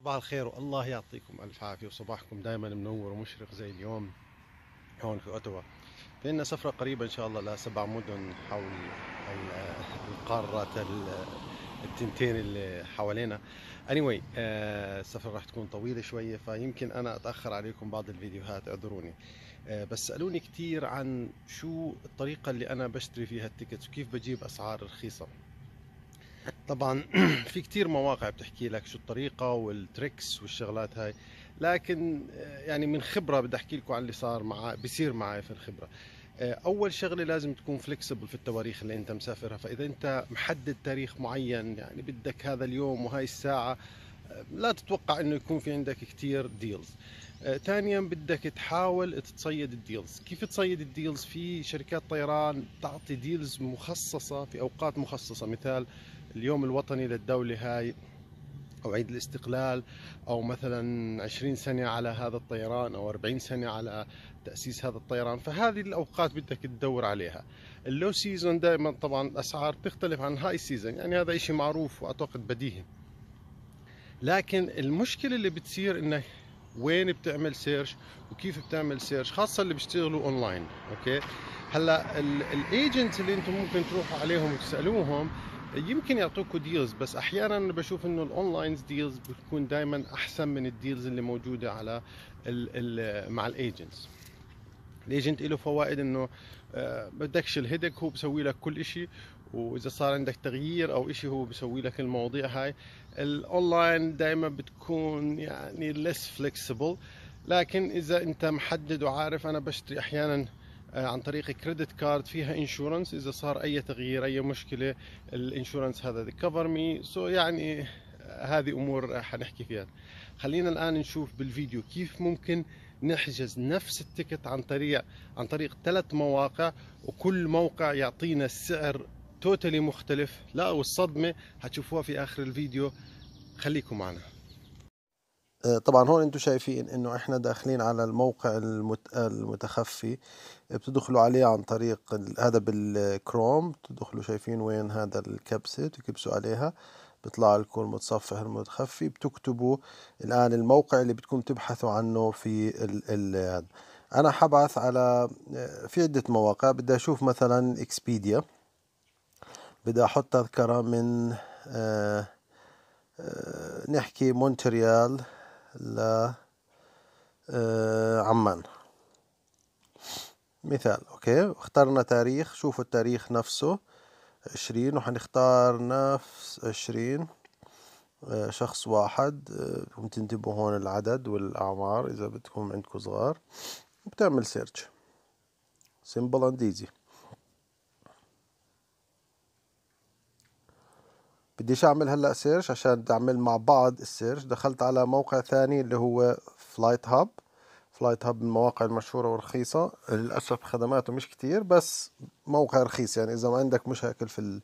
صباح الخير والله يعطيكم الف عافيه وصباحكم دائما منور ومشرق زي اليوم هون في اوتوا لنا سفره قريبه ان شاء الله لسبع مدن حول القاره التنتين اللي حوالينا anyway آه السفره راح تكون طويله شويه فيمكن انا اتاخر عليكم بعض الفيديوهات اعذروني آه بس سالوني كثير عن شو الطريقه اللي انا بشتري فيها التيكتس وكيف بجيب اسعار رخيصه طبعا في كتير مواقع بتحكي لك شو الطريقه والتريكس والشغلات هاي لكن آه، يعني من خبره بدي احكي لكم عن اللي صار مع بيصير معي في الخبره آه، اول شغله لازم تكون فلكسبل في التواريخ اللي انت مسافرها فاذا انت محدد تاريخ معين يعني بدك هذا اليوم وهاي الساعه آه، لا تتوقع انه يكون في عندك كتير ديلز ثانيا بدك تحاول تتصيد الديلز كيف تصيد الديلز في شركات طيران تعطي ديلز مخصصه في اوقات مخصصه مثال اليوم الوطني للدولة هاي أو عيد الاستقلال أو مثلا 20 سنة على هذا الطيران أو 40 سنة على تأسيس هذا الطيران فهذه الأوقات بدك تدور عليها اللو سيزون دائما طبعا الأسعار تختلف عن هاي سيزون يعني هذا إشي معروف وأعتقد بديهي لكن المشكلة اللي بتصير إنك وين بتعمل سيرش وكيف بتعمل سيرش خاصة اللي بيشتغلوا اونلاين اوكي هلا الايجنت اللي انتم ممكن تروحوا عليهم وتسالوهم يمكن يعطوكوا ديلز بس احيانا بشوف انه الاونلاين ديلز بتكون دائما احسن من الديلز اللي موجوده على الـ الـ مع الايجنتس الايجنت له فوائد انه آه، بدكش الهيدك هو بسوي لك كل شيء واذا صار عندك تغيير او شيء هو بسوي لك المواضيع هاي الاونلاين دائما بتكون يعني less flexible لكن اذا انت محدد وعارف انا بشتري احيانا آه، عن طريق كريدت كارد فيها انشورنس اذا صار اي تغيير اي مشكله الانشورنس هذا كفر مي سو يعني آه، هذه امور آه، حنحكي فيها خلينا الان نشوف بالفيديو كيف ممكن نحجز نفس التكت عن طريق عن طريق ثلاث مواقع وكل موقع يعطينا السعر توتالي مختلف لا والصدمه حتشوفوها في اخر الفيديو خليكم معنا آه، طبعا هون انتم شايفين انه احنا داخلين على الموقع المتخفي بتدخلوا عليه عن طريق هذا بالكروم بتدخلوا شايفين وين هذا الكبسة بتكبسوا عليها بيطلع لكم المتصفح المتخفي بتكتبوا الان الموقع اللي بدكم تبحثوا عنه في ال ال انا حبعث على آه، في عدة مواقع بدي اشوف مثلا اكسبيديا بدي احط تذكرة من آه آه نحكي مونتريال لعمان آه، مثال اوكي اخترنا تاريخ شوفوا التاريخ نفسه عشرين وحنختار نفس عشرين آه، شخص واحد بدكم آه، تنتبهوا هون العدد والأعمار إذا بدكم عندكم صغار بتعمل سيرش simple and easy بديش اعمل هلا سيرش عشان تعمل مع بعض السيرش دخلت على موقع ثاني اللي هو فلايت هاب فلايت هاب من المواقع المشهورة والرخيصة للأسف خدماته مش كتير بس موقع رخيص يعني إذا ما عندك مشاكل في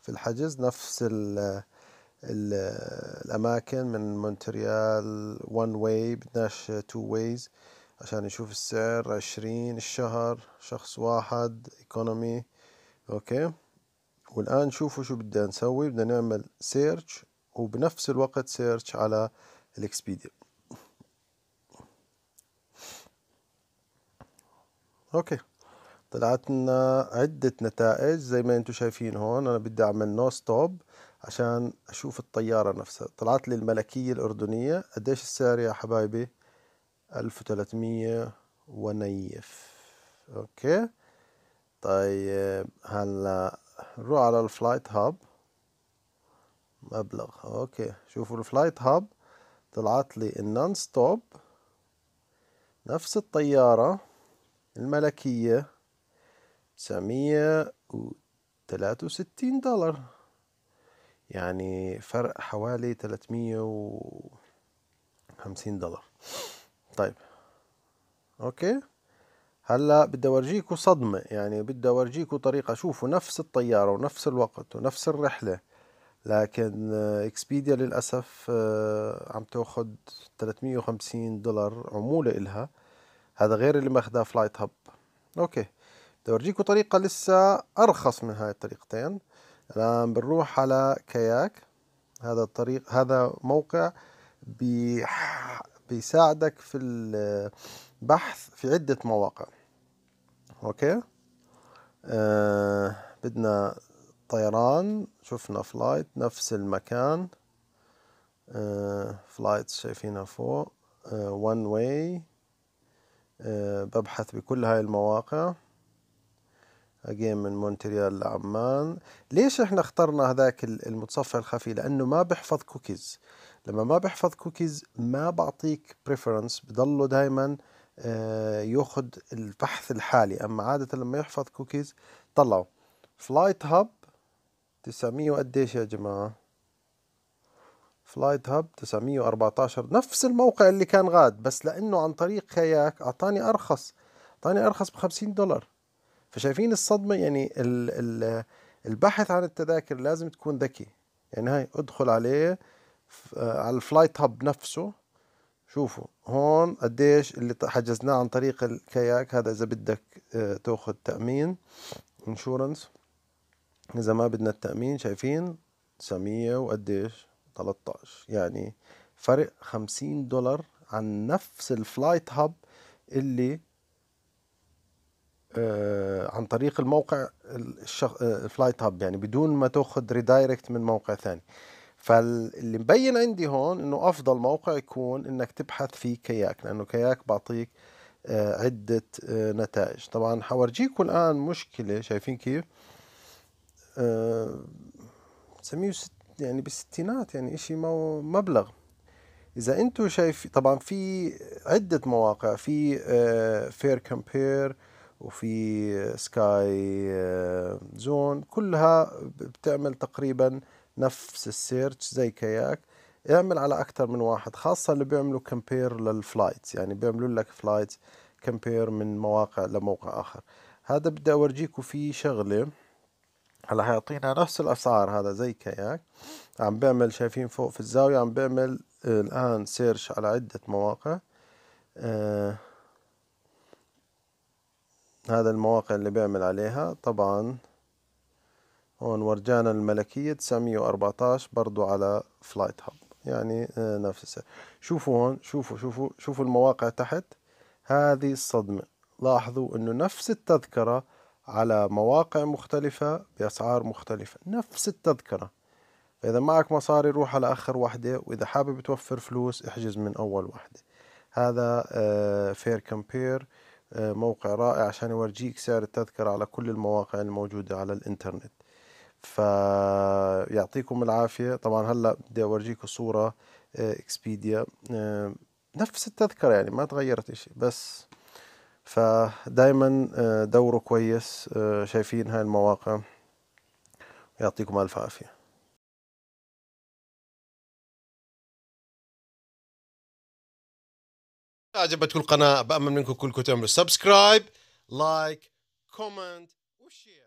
في الحجز نفس ال الـ الأماكن من مونتريال وان واي بدناش تو وايز عشان نشوف السعر عشرين الشهر شخص واحد ايكونومي اوكي والآن شوفوا شو بدنا نسوي بدنا نعمل سيرش وبنفس الوقت سيرش على الإكسبيديا أوكي طلعت لنا عدة نتائج زي ما انتم شايفين هون أنا بدي أعمل نو ستوب عشان أشوف الطيارة نفسها طلعت لي الملكية الأردنية قديش السعر يا حبايبي 1300 ونيف أوكي طيب هلا نروح على الفلايت هاب مبلغ اوكي شوفوا الفلايت هاب طلعت لي النون ستوب نفس الطيارة الملكية تسعمية وتلاتة وستين دولار يعني فرق حوالي تلاتمية وخمسين دولار طيب اوكي هلا بدي اورجيكم صدمه يعني بدي اورجيكم طريقه شوفوا نفس الطياره ونفس الوقت ونفس الرحله لكن اكسبيديا للاسف آه، عم تاخذ 350 دولار عموله إلها هذا غير اللي ماخذها فلايت هاب اوكي بدي اورجيكم طريقه لسه ارخص من هاي الطريقتين الان بنروح على كاياك هذا الطريق هذا موقع بيساعدك في البحث في عده مواقع اوكي آه بدنا طيران شفنا فلايت نفس المكان آه فلايت شايفينها فوق وان آه واي آه ببحث بكل هاي المواقع اجين من مونتريال لعمان ليش احنا اخترنا هذاك المتصفح الخفي لانه ما بحفظ كوكيز لما ما بحفظ كوكيز ما بعطيك بريفرنس بضله دائما آه آه، ياخد البحث الحالي اما عادة لما يحفظ كوكيز طلعوا فلايت هاب 900 وقديش يا جماعة فلايت هاب 914 نفس الموقع اللي كان غاد بس لانه عن طريق كاياك اعطاني ارخص اعطاني ارخص ب 50 دولار فشايفين الصدمة يعني ال ال البحث عن التذاكر لازم تكون ذكي يعني هاي ادخل عليه آه، على الفلايت هاب نفسه شوفوا هون قديش اللي حجزناه عن طريق الكاياك هذا اذا بدك آه، تاخذ تامين انشورنس اذا ما بدنا التامين شايفين 900 وقديش 13 يعني فرق 50 دولار عن نفس الفلايت هاب اللي آه، عن طريق الموقع آه، الفلايت هاب يعني بدون ما تاخذ ريدايركت من موقع ثاني فاللي مبين عندي هون انه افضل موقع يكون انك تبحث فيه كياك لانه كياك بعطيك آه، عدة آه، نتائج طبعا حورجيكم الآن مشكلة شايفين كيف آه، سميه ست يعني بالستينات يعني إشي مبلغ إذا أنتم شايف طبعا في عدة مواقع في فير كومبير وفي سكاي زون كلها بتعمل تقريبا نفس السيرش زي كياك اعمل على اكثر من واحد خاصه اللي بيعملوا كمبير للفلايتس يعني بيعملوا لك فلايتس كمبير من مواقع لموقع اخر هذا بدي اورجيكم فيه شغله هلا حيعطينا نفس الاسعار هذا زي كياك عم بعمل شايفين فوق في الزاويه عم بعمل الان سيرش على عده مواقع آه هذا المواقع اللي بعمل عليها طبعا هون ورجانا الملكية 914 برضو على فلايت هاب يعني آه، نفس السعر شوفوا هون شوفوا شوفوا شوفوا المواقع تحت هذه الصدمة لاحظوا انه نفس التذكرة على مواقع مختلفة بأسعار مختلفة نفس التذكرة فإذا معك مصاري روح على آخر وحدة وإذا حابب توفر فلوس احجز من أول وحدة هذا فير آه، كمبير آه، موقع رائع عشان يورجيك سعر التذكرة على كل المواقع الموجودة على الإنترنت فيعطيكم العافية طبعا هلأ بدي أورجيكم صورة اكسبيديا آه، آه، نفس التذكرة يعني ما تغيرت اشي بس فدايما آه، دوروا كويس شايفين هاي المواقع يعطيكم ألف عافية عجبتكم القناة بأمل منكم كلكم تعملوا سبسكرايب لايك كومنت وشير